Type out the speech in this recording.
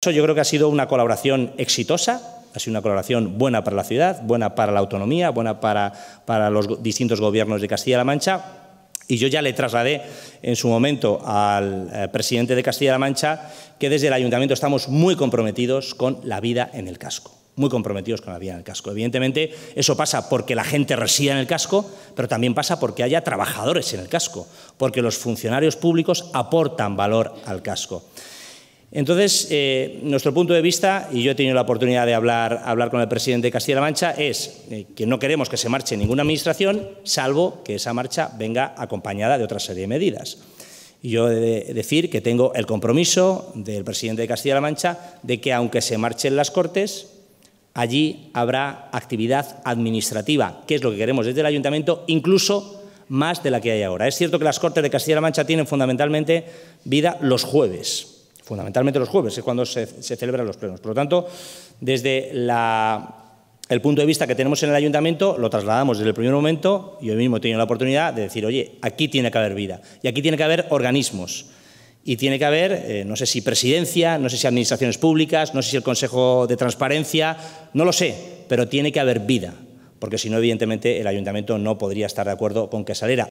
Yo creo que ha sido una colaboración exitosa, ha sido una colaboración buena para la ciudad, buena para la autonomía, buena para, los distintos gobiernos de Castilla-La Mancha. Y yo ya le trasladé en su momento al eh, presidente de Castilla-La Mancha que desde el ayuntamiento estamos muy comprometidos con la vida en el casco muy comprometidos con la vida en el casco. Evidentemente, eso pasa porque la gente reside en el casco, pero también pasa porque haya trabajadores en el casco, porque los funcionarios públicos aportan valor al casco. Entonces, eh, nuestro punto de vista, y yo he tenido la oportunidad de hablar, con el presidente de Castilla-La Mancha, es eh, que no queremos que se marche ninguna administración, salvo que esa marcha venga acompañada de otra serie de medidas. Y yo he de decir que tengo el compromiso del presidente de Castilla-La Mancha de que, aunque se marchen las Cortes, allí habrá actividad administrativa, que es lo que queremos desde el ayuntamiento, incluso más de la que hay ahora. Es cierto que las Cortes de Castilla-La Mancha tienen fundamentalmente vida los jueves fundamentalmente los jueves, es cuando se, celebran los plenos. Por lo tanto, desde el punto de vista que tenemos en el ayuntamiento lo trasladamos desde el primer momento. Y hoy mismo he tenido la oportunidad de decir, oye, aquí tiene que haber vida y aquí tiene que haber organismos. Y tiene que haber, eh, no sé si presidencia, no sé si administraciones públicas, no sé si el Consejo de Transparencia, no lo sé, pero tiene que haber vida, porque si no, evidentemente, el ayuntamiento no podría estar de acuerdo con que saliera.